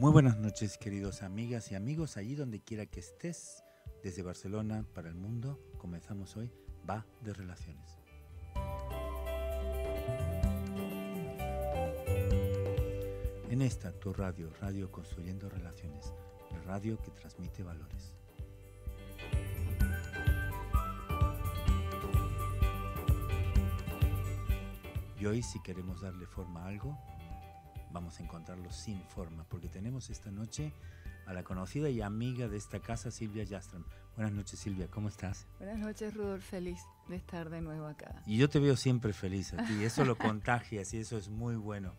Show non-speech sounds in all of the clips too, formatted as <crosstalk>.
Muy buenas noches, queridos amigas y amigos, allí donde quiera que estés, desde Barcelona para el mundo, comenzamos hoy Va de Relaciones. En esta tu radio, Radio Construyendo Relaciones, la radio que transmite valores. Y hoy si queremos darle forma a algo, vamos a encontrarlo sin forma, porque tenemos esta noche a la conocida y amiga de esta casa, Silvia Jastram. Buenas noches, Silvia, ¿cómo estás? Buenas noches, Rudolf, feliz de estar de nuevo acá. Y yo te veo siempre feliz a ti, eso lo <laughs> contagias y eso es muy bueno.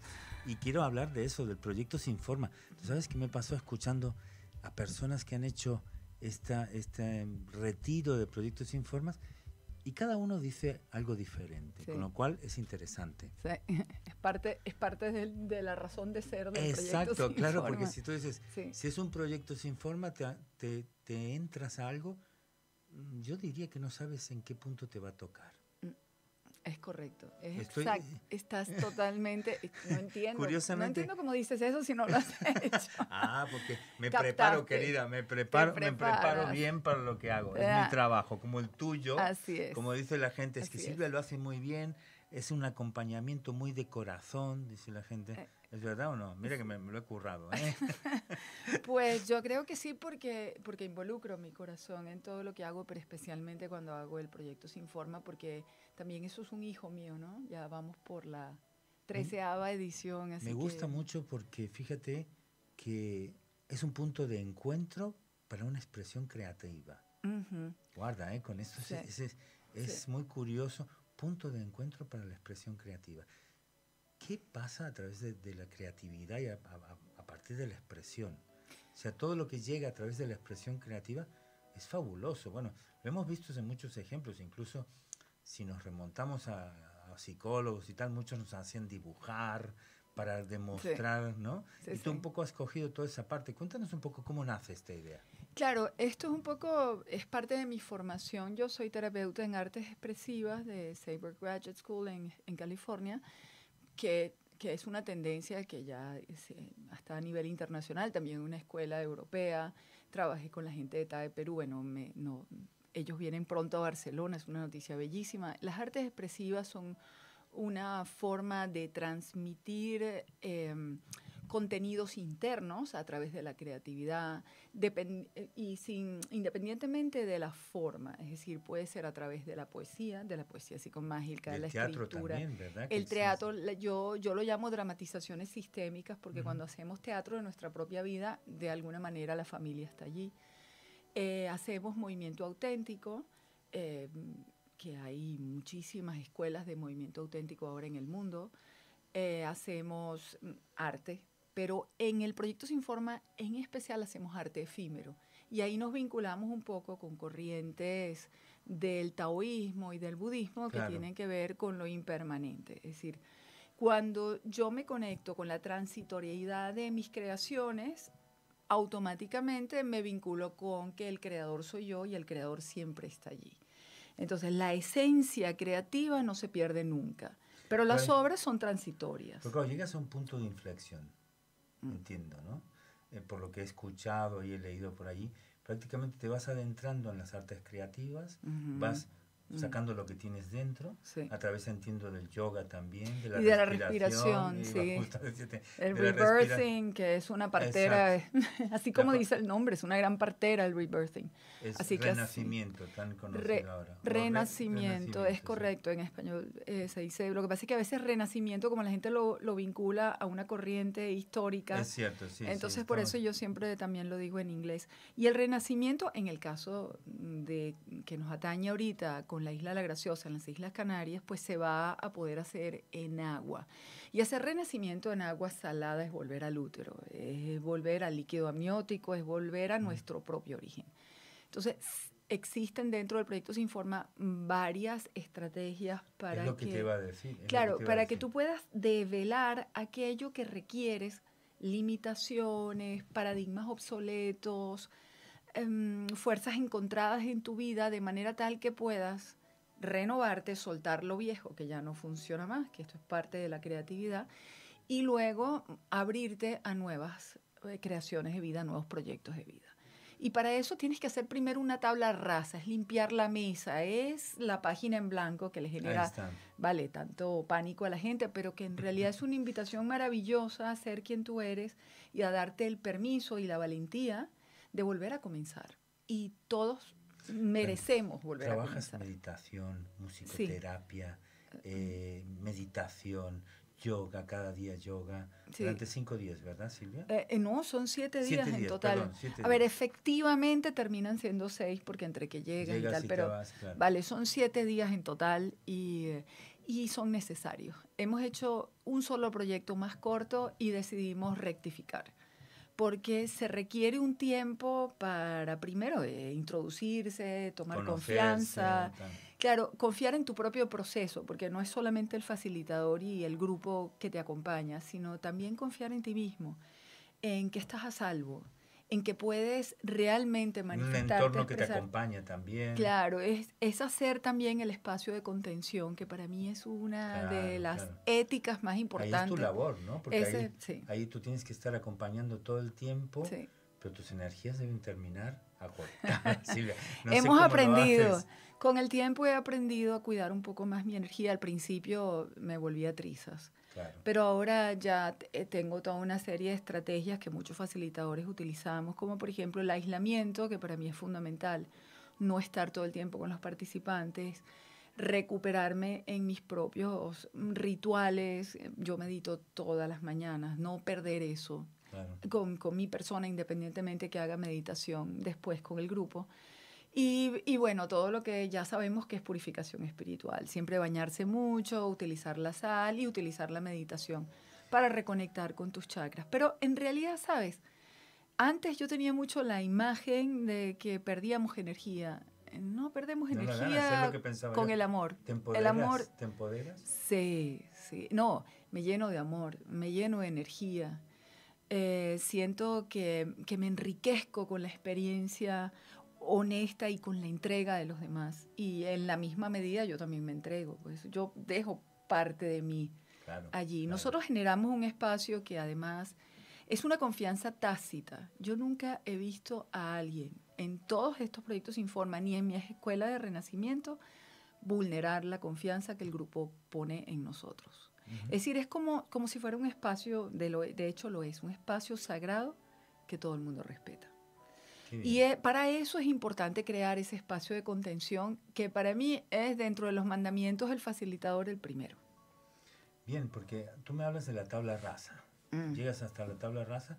Y quiero hablar de eso, del proyecto Sin Forma. ¿Tú sabes qué me pasó escuchando a personas que han hecho esta, este retiro de proyectos sin formas? Y cada uno dice algo diferente, con lo cual es interesante. <laughs> Es parte, es parte de, la razón de ser del Exacto, proyecto exacto claro, porque si tú dices, si es un proyecto sin forma, te, te entras a algo, yo diría que no sabes en qué punto te va a tocar. Es correcto. Es estás totalmente. No <laughs> entiendo. No entiendo cómo dices eso si no lo has <laughs> hecho. ah, porque me preparo, querida. Me preparo, me preparo bien para lo que hago. Es mi ah. trabajo, como el tuyo. Así es. Como dice la gente, es que Silvia lo hace muy bien. Es un acompañamiento muy de corazón, dice la gente. Eh, ¿Es verdad o no? Mira que me, lo he currado. ¿eh? <laughs> pues yo creo que sí porque, porque involucro mi corazón en todo lo que hago, pero especialmente cuando hago el proyecto Sin Forma, porque también eso es un hijo mío, ¿no? Ya vamos por la treceava mm. edición. Así me gusta mucho porque fíjate que es un punto de encuentro para una expresión creativa. Guarda, ¿eh? Con esto es, muy curioso. Punto de encuentro para la expresión creativa. ¿qué pasa a través de, la creatividad y a, partir de la expresión? O sea, todo lo que llega a través de la expresión creativa es fabuloso. Bueno, lo hemos visto en muchos ejemplos, incluso si nos remontamos a, psicólogos y tal, muchos nos hacían dibujar para demostrar, ¿no? y tú un poco has cogido toda esa parte. Cuéntanos un poco cómo nace esta idea. Claro, esto es un poco, es parte de mi formación. Yo soy terapeuta en artes expresivas de Sabre Graduate School en California que, es una tendencia que ya está eh, hasta a nivel internacional, también una escuela europea, trabajé con la gente de TAE Perú, bueno, me, ellos vienen pronto a Barcelona, es una noticia bellísima. Las artes expresivas son una forma de transmitir... Eh, contenidos internos a través de la creatividad eh, y sin, independientemente de la forma, es decir, puede ser a través de la poesía, de la poesía psicomágica, de la teatro también, ¿verdad? el teatro, yo, yo lo llamo dramatizaciones sistémicas porque cuando hacemos teatro de nuestra propia vida, de alguna manera la familia está allí. Eh, hacemos movimiento auténtico. Eh, que hay muchísimas escuelas de movimiento auténtico ahora en el mundo. hacemos mm, arte, pero en el proyecto Sin Forma en especial hacemos arte efímero y ahí nos vinculamos un poco con corrientes del taoísmo y del budismo que tienen que ver con lo impermanente. Es decir, cuando yo me conecto con la transitoriedad de mis creaciones, automáticamente me vinculo con que el creador soy yo y el creador siempre está allí. Entonces, la esencia creativa no se pierde nunca, pero las obras son transitorias. Porque llegas a un punto de inflexión Mm. entiendo, ¿no? Eh, por lo que he escuchado y he leído por allí, prácticamente te vas adentrando en las artes creativas, vas Mm. sacando lo que tienes dentro, a través entiendo del yoga también, de la, y de la respiración, el rebirthing, que es una partera, <laughs> así como dice el nombre, es una gran partera el rebirthing. Es así renacimiento, que así, tan conocido ahora. Renacimiento, es correcto en español, eh, se dice, lo que pasa es que a veces renacimiento, como la gente lo, lo vincula a una corriente histórica, es cierto, sí, entonces por eso yo siempre también lo digo en inglés. Y el renacimiento, en el caso de que nos atañe ahorita con la isla La Graciosa, en las Islas Canarias, pues se va a poder hacer en agua. Y hacer renacimiento en agua salada es volver al útero, es volver al líquido amniótico, es volver a mm. nuestro propio origen. Entonces, existen dentro del proyecto Sinforma varias estrategias para que, Claro, para que tú puedas develar aquello que requieres, limitaciones, paradigmas obsoletos, Em, fuerzas encontradas en tu vida de manera tal que puedas renovarte, soltar lo viejo que ya no funciona más, que esto es parte de la creatividad, y luego abrirte a nuevas eh, creaciones de vida, nuevos proyectos de vida. Y para eso tienes que hacer primero una tabla rasa, es limpiar la mesa, es la página en blanco que le genera, vale, tanto pánico a la gente, pero que en realidad es una invitación maravillosa a ser quien tú eres y a darte el permiso y la valentía de volver a comenzar. Y todos merecemos volver a comenzar. Trabajas meditación, musicoterapia, eh, meditación, yoga, cada día yoga, durante cinco días, ¿verdad, Silvia? Eh, eh, no, son siete, días, en total. a ver, efectivamente terminan siendo seis porque entre que llega y tal, pero vale, son siete días en total y, y son necesarios. Hemos hecho un solo proyecto más corto y decidimos rectificar porque se requiere un tiempo para primero eh, introducirse, tomar confianza. Claro, confiar en tu propio proceso, porque no es solamente el facilitador y el grupo que te acompaña, sino también confiar en ti mismo, en que estás a salvo, en que puedes realmente manifestarte. Un entorno que te acompaña también. Claro, es, hacer también el espacio de contención, que para mí es una de las éticas más importantes. Ahí es tu labor, ¿no? Porque ahí, tú tienes que estar acompañando todo el tiempo, pero tus energías deben terminar acortadas. <laughs> Hemos aprendido, con el tiempo he aprendido a cuidar un poco más mi energía. Al principio me volvía trizas pero ahora ya eh, tengo toda una serie de estrategias que muchos facilitadores utilizamos, como por ejemplo el aislamiento, que para mí es fundamental, no estar todo el tiempo con los participantes, recuperarme en mis propios rituales, eh, yo medito todas las mañanas, no perder eso con mi persona, independientemente que haga meditación después con el grupo y, bueno, todo lo que ya sabemos que es purificación espiritual. Siempre bañarse mucho, utilizar la sal y utilizar la meditación para reconectar con tus chakras. Pero en realidad, ¿sabes? Antes yo tenía mucho la imagen de que perdíamos energía. No perdemos energía con el amor. ¿Te el amor. Sí, sí. No, me lleno de amor, me lleno de energía. Eh, siento que, que me enriquezco con la experiencia honesta y con la entrega de los demás. Y en la misma medida yo también me entrego, pues yo dejo parte de mí allí. Nosotros generamos un espacio que además es una confianza tácita. Yo nunca he visto a alguien en todos estos proyectos informa, ni en mi escuela de renacimiento, vulnerar la confianza que el grupo pone en nosotros. Es decir, es como, como si fuera un espacio, de, lo, de hecho lo es, un espacio sagrado que todo el mundo respeta. Y e, para eso es importante crear ese espacio de contención que para mí es dentro de los mandamientos el facilitador el primero. Bien, porque tú me hablas de la tabla rasa. Mm. Llegas hasta la tabla rasa.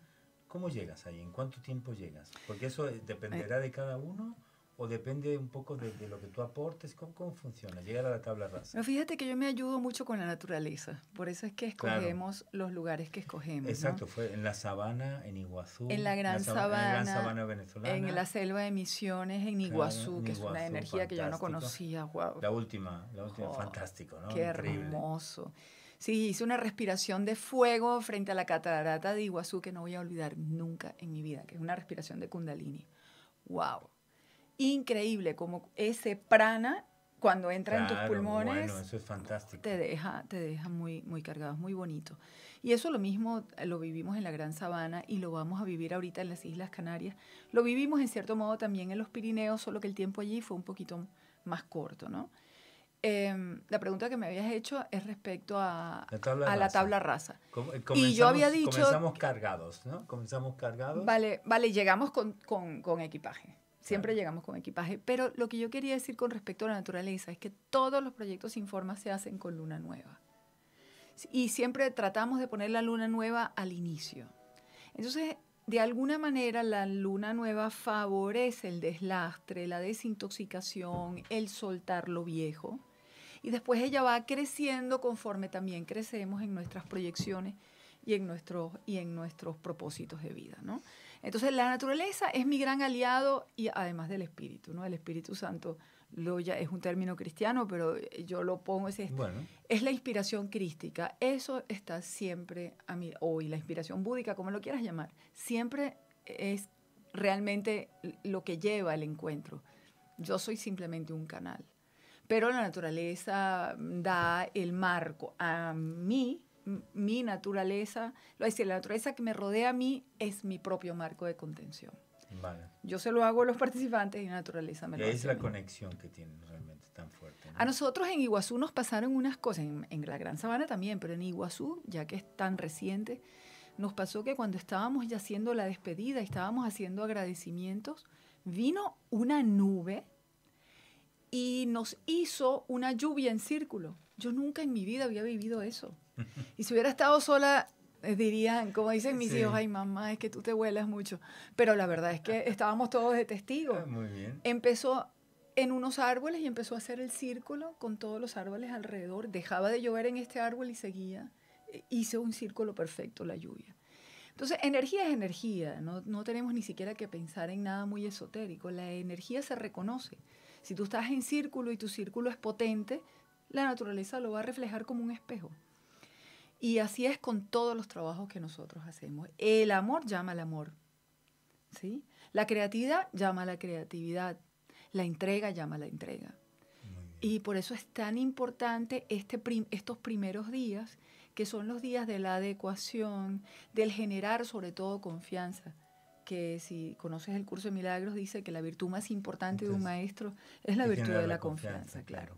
¿Cómo llegas ahí? ¿En cuánto tiempo llegas? Porque eso eh, dependerá eh. de cada uno o depende un poco de, lo que tú aportes? ¿Cómo, ¿Cómo, funciona llegar a la tabla rasa? fíjate que yo me ayudo mucho con la naturaleza, por eso es que escogemos los lugares que escogemos. Exacto, fue en la sabana, en Iguazú. En la gran, en la sabana, sabana, en la sabana venezolana. En la selva de Misiones, en Iguazú, que es una energía que yo no conocía. Wow. La última, la última, oh, fantástico, ¿no? Qué hermoso. Sí, hice una respiración de fuego frente a la catarata de Iguazú que no voy a olvidar nunca en mi vida, que es una respiración de Kundalini. ¡Wow! increíble como ese prana cuando entra en tus pulmones. Te deja, te deja muy, muy cargado, muy bonito. Y eso lo mismo eh, lo vivimos en la Gran Sabana y lo vamos a vivir ahorita en las Islas Canarias. Lo vivimos en cierto modo también en los Pirineos, solo que el tiempo allí fue un poquito más corto, ¿no? Em, la pregunta que me habías hecho es respecto a la tabla, a raza. La tabla y yo había dicho... Comenzamos cargados, ¿no? Comenzamos cargados. Vale, vale llegamos con, con equipaje. Siempre llegamos con equipaje. Pero lo que yo quería decir con respecto a la naturaleza es que todos los proyectos sin forma se hacen con luna nueva. Y siempre tratamos de poner la luna nueva al inicio. Entonces, de alguna manera, la luna nueva favorece el deslastre, la desintoxicación, el soltar lo viejo. Y después ella va creciendo conforme también crecemos en nuestras proyecciones y en nuestros, y en nuestros propósitos de vida, ¿no? Entonces la naturaleza es mi gran aliado y además del Espíritu, ¿no? El Espíritu Santo lo ya, es un término cristiano, pero eh, yo lo pongo es Es la inspiración crística, eso está siempre a mí, hoy, la inspiración búdica, como lo quieras llamar, siempre es realmente lo que lleva el encuentro. Yo soy simplemente un canal. Pero la naturaleza da el marco a mí mi naturaleza, lo decir, la naturaleza que me rodea a mí es mi propio marco de contención. Yo se lo hago a los participantes y la naturaleza me es la conexión que tienen realmente tan fuerte. A nosotros en Iguazú nos pasaron unas cosas, en, la Gran Sabana también, pero en Iguazú, ya que es tan reciente, nos pasó que cuando estábamos ya haciendo la despedida y estábamos haciendo agradecimientos, vino una nube y nos hizo una lluvia en círculo. Yo nunca en mi vida había vivido eso. <laughs> Y si hubiera estado sola, eh, dirían, como dicen mis hijos, ay mamá, es que tú te vuelas mucho. Pero la verdad es que <laughs> estábamos todos de testigos. Ah, empezó en unos árboles y empezó a hacer el círculo con todos los árboles alrededor. Dejaba de llover en este árbol y seguía. E, hice un círculo perfecto la lluvia. Entonces, energía es energía, no, no, tenemos ni siquiera que pensar en nada muy esotérico, la energía se reconoce. Si tú estás en círculo y tu círculo es potente, la naturaleza lo va a reflejar como un espejo. Y así es con todos los trabajos que nosotros hacemos. El amor llama al amor. ¿sí? La creatividad llama a la creatividad. La entrega llama a la entrega. Y por eso es tan importante este estos primeros días, que son los días de la adecuación, del generar sobre todo confianza. Que si conoces el curso de milagros, dice que la virtud más importante de un maestro es la virtud de la, confianza, claro.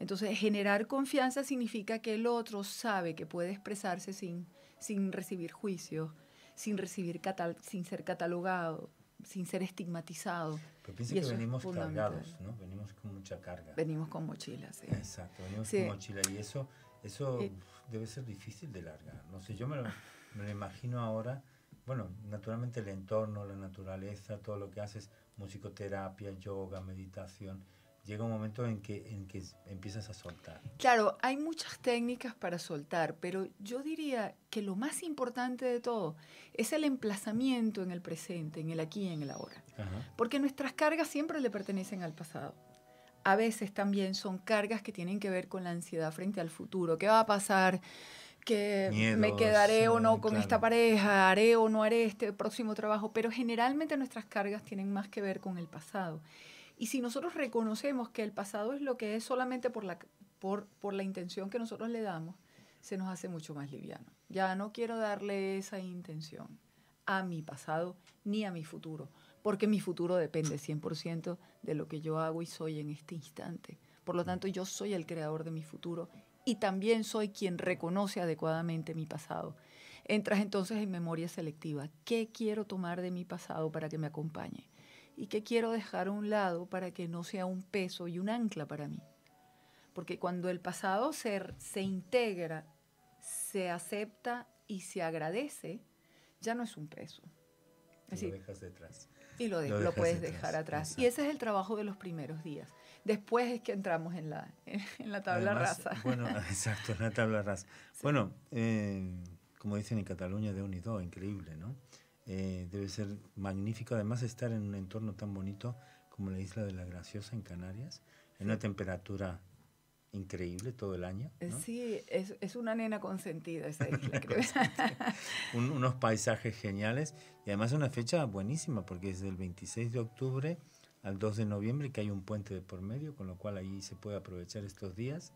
Entonces, generar confianza significa que el otro sabe que puede expresarse sin, sin recibir juicio, sin, recibir sin ser catalogado, sin ser estigmatizado. Pero piensa que venimos cargados, ¿no? Venimos con mucha carga. Venimos con mochilas, sí. Exacto, venimos con mochila y eso, eso eh. debe ser difícil de largar. No sé, yo me me lo imagino ahora, bueno, naturalmente el entorno, la naturaleza, todo lo que haces, musicoterapia, yoga, meditación, llega un momento en que, en que empiezas a soltar. Claro, hay muchas técnicas para soltar, pero yo diría que lo más importante de todo es el emplazamiento en el presente, en el aquí y en el ahora. Porque nuestras cargas siempre le pertenecen al pasado. A veces también son cargas que tienen que ver con la ansiedad frente al futuro. ¿Qué va a pasar? que me quedaré o no con esta pareja, haré o no haré este próximo trabajo, pero generalmente nuestras cargas tienen más que ver con el pasado. Y si nosotros reconocemos que el pasado es lo que es solamente por la, por, por la intención que nosotros le damos, se nos hace mucho más liviano. Ya no quiero darle esa intención a mi pasado ni a mi futuro, porque mi futuro depende 100% de lo que yo hago y soy en este instante. Por lo tanto, yo soy el creador de mi futuro y también soy quien reconoce adecuadamente mi pasado. Entras entonces en memoria selectiva. ¿Qué quiero tomar de mi pasado para que me acompañe? y qué quiero dejar a un lado para que no sea un peso y un ancla para mí. Porque cuando el pasado ser se integra, se acepta y se agradece, ya no es un peso. y lo dejas detrás. Y lo, puedes dejar atrás. Y ese es el trabajo de los primeros días. Después es que entramos en la, en la tabla rasa. Bueno, <laughs> exacto, en la tabla rasa. Bueno, eh, como dicen en Cataluña, de un y dos, increíble, ¿no? Eh, debe ser magnífico, además estar en un entorno tan bonito como la isla de la Graciosa en Canarias, en una temperatura increíble todo el año. Sí, es, una nena consentida esa <laughs> isla, creo. <laughs> unos paisajes geniales y además una fecha buenísima porque es del 26 de octubre al 2 de noviembre que hay un puente de por medio, con lo cual ahí se puede aprovechar estos días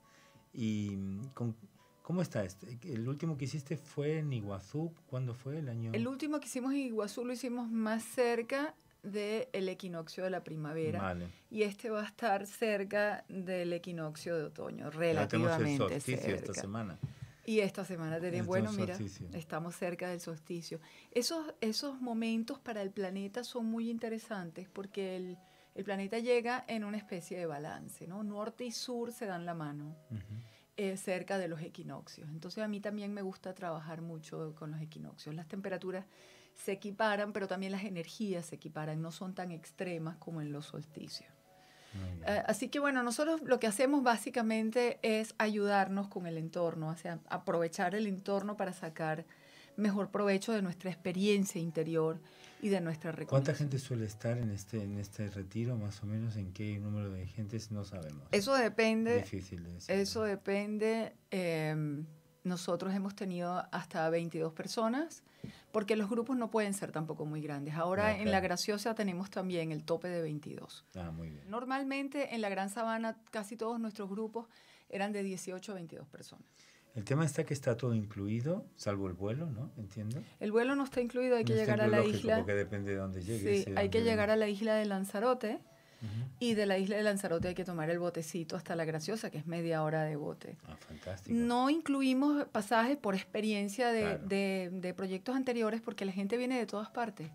y mm, con ¿Cómo está este? El último que hiciste fue en Iguazú. ¿Cuándo fue el año? El último que hicimos en Iguazú lo hicimos más cerca del equinoccio de la primavera. Y este va a estar cerca del equinoccio de otoño, relativamente ya el solsticio esta semana. Y esta semana tenemos, bueno, mira, estamos cerca del solsticio. Esos, esos momentos para el planeta son muy interesantes porque el, el planeta llega en una especie de balance, ¿no? Norte y sur se dan la mano. Uh eh, cerca de los equinoccios. Entonces a mí también me gusta trabajar mucho con los equinoccios. Las temperaturas se equiparan, pero también las energías se equiparan, no son tan extremas como en los solsticios. Eh, así que bueno, nosotros lo que hacemos básicamente es ayudarnos con el entorno, o sea, aprovechar el entorno para sacar mejor provecho de nuestra experiencia interior y de nuestra ¿Cuánta gente suele estar en este, en este retiro? Más o menos, ¿en qué número de gentes? No sabemos. Eso depende. Difícil Eso depende. Em, nosotros hemos tenido hasta 22 personas, porque los grupos no pueden ser tampoco muy grandes. Ahora ah, en La Graciosa tenemos también el tope de 22. Ah, muy bien. Normalmente en la Gran Sabana casi todos nuestros grupos eran de 18 a 22 personas. El tema está que está todo incluido, salvo el vuelo, ¿no? Entiendo. El vuelo no está incluido, hay que llegar a la isla. Porque depende de dónde llegues. Sí, hay que llegar a la isla de Lanzarote. Y de la isla de Lanzarote hay que tomar el botecito hasta La Graciosa, que es media hora de bote. Ah, fantástico. No incluimos pasajes por experiencia de, de proyectos anteriores porque la gente viene de todas partes.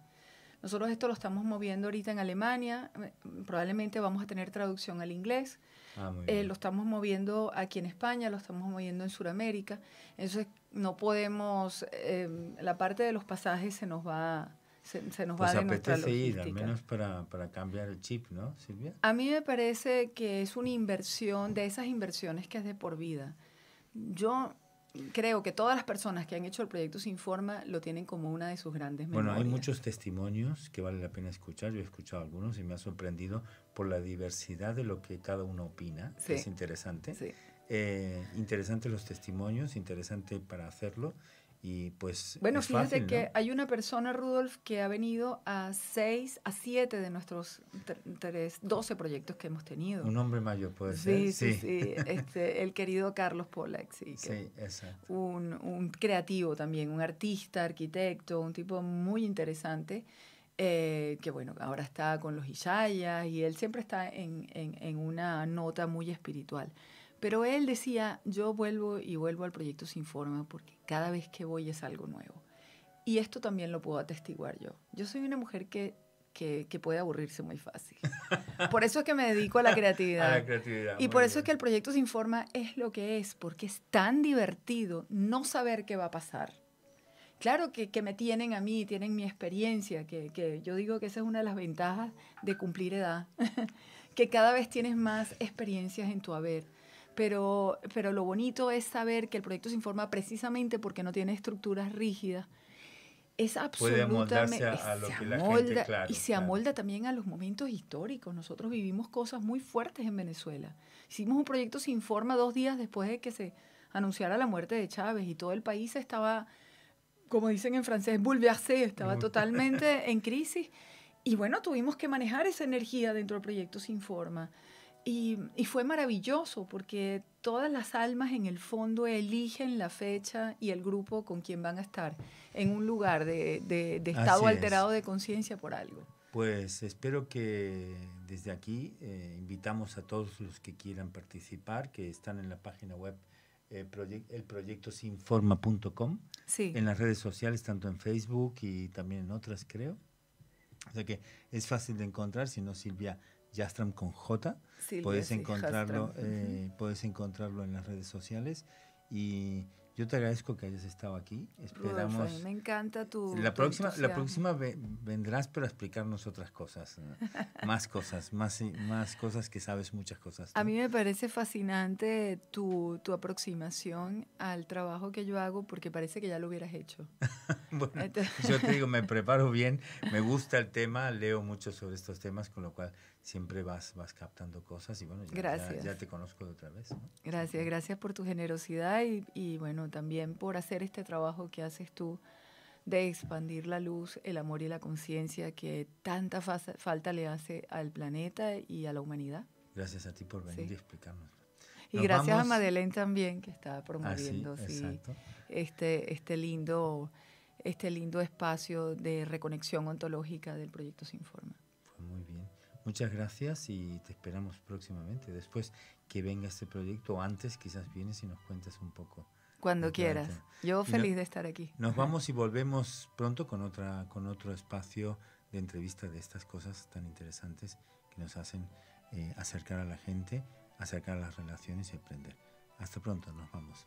Nosotros esto lo estamos moviendo ahorita en Alemania, eh, probablemente vamos a tener traducción al inglés. Ah, eh, lo estamos moviendo aquí en España, lo estamos moviendo en Sudamérica. Entonces, no podemos, em, la parte de los pasajes se nos va, se, se nos va pues ir, al menos para, para, cambiar el chip, ¿no, Silvia? A mí me parece que es una inversión, de esas inversiones que es de por vida. Yo creo que todas las personas que han hecho el proyecto Sin forma lo tienen como una de sus grandes memorias. Bueno, hay muchos testimonios que vale la pena escuchar. Yo he escuchado algunos y me ha sorprendido por la diversidad de lo que cada uno opina, es interesante. Sí. Eh, interesante los testimonios, interesante para hacerlo. Y pues. Bueno, es que hay una persona, Rudolf, que ha venido a seis, a siete de nuestros tres, 12 proyectos que hemos tenido. Un hombre mayor, puede ser. Sí, sí, este, <laughs> el querido Carlos Pollack, sí. exacto. Un, un, creativo también, un artista, arquitecto, un tipo muy interesante. Eh, que bueno, ahora está con los Isayas y él siempre está en, en una nota muy espiritual. Pero él decía, yo vuelvo y vuelvo al proyecto Sin Forma porque cada vez que voy es algo nuevo. Y esto también lo puedo atestiguar yo. Yo soy una mujer que, puede aburrirse muy fácil. <laughs> Por eso es que me dedico a la creatividad. y por eso es que el proyecto Sin Forma es lo que es, porque es tan divertido no saber qué va a pasar. Claro que, me tienen a mí, tienen mi experiencia, que, que yo digo que esa es una de las ventajas de cumplir edad, <laughs> que cada vez tienes más experiencias en tu haber pero, pero lo bonito es saber que el proyecto Sin Forma, precisamente porque no tiene estructuras rígidas. Es absolutamente. Puede a, a lo que la gente, Y se amolda también a los momentos históricos. Nosotros vivimos cosas muy fuertes en Venezuela. Hicimos un proyecto Sin Forma dos días después de que se anunciara la muerte de Chávez y todo el país estaba, como dicen en francés, bouleversé, estaba mm. totalmente <laughs> en crisis. Y bueno, tuvimos que manejar esa energía dentro del proyecto Sin Forma. Y, fue maravilloso porque todas las almas en el fondo eligen la fecha y el grupo con quien van a estar en un lugar de, estado alterado de conciencia por algo. Pues espero que desde aquí eh, invitamos a todos los que quieran participar, que están en la página web eh, en las redes sociales, tanto en Facebook y también en otras, creo. O sea que es fácil de encontrar, si no, Silvia Yastram con J. Sí, puedes, encontrarlo, eh, puedes encontrarlo en las redes sociales. Y yo te agradezco que hayas estado aquí. Esperamos. mí me encanta tu. La próxima, la próxima vendrás para explicarnos otras cosas, <laughs> más cosas, más, más cosas que sabes, muchas cosas. A mí me parece fascinante tu, tu, aproximación al trabajo que yo hago porque parece que ya lo hubieras hecho. <laughs> bueno, yo te digo, me preparo bien, me gusta el tema, leo mucho sobre estos temas, con lo cual siempre vas, vas captando cosas y bueno, ya, ya, te conozco de otra vez. Gracias, gracias por tu generosidad y, bueno, también por hacer este trabajo que haces tú de expandir la luz, el amor y la conciencia que tanta falta le hace al planeta y a la humanidad. Gracias a ti por venir y explicarnos. Y gracias a Madeleine también que está promoviendo ah, este, este, lindo, este lindo espacio de reconexión ontológica del proyecto Sin Forma. Muchas gracias y te esperamos próximamente. Después que venga este proyecto, o antes quizás vienes y nos cuentas un poco. Cuando quieras. Yo feliz de estar aquí. Nos vamos y volvemos pronto con, otra, con otro espacio de entrevista de estas cosas tan interesantes que nos hacen eh, acercar a la gente, acercar las relaciones y aprender. Hasta pronto, nos vamos.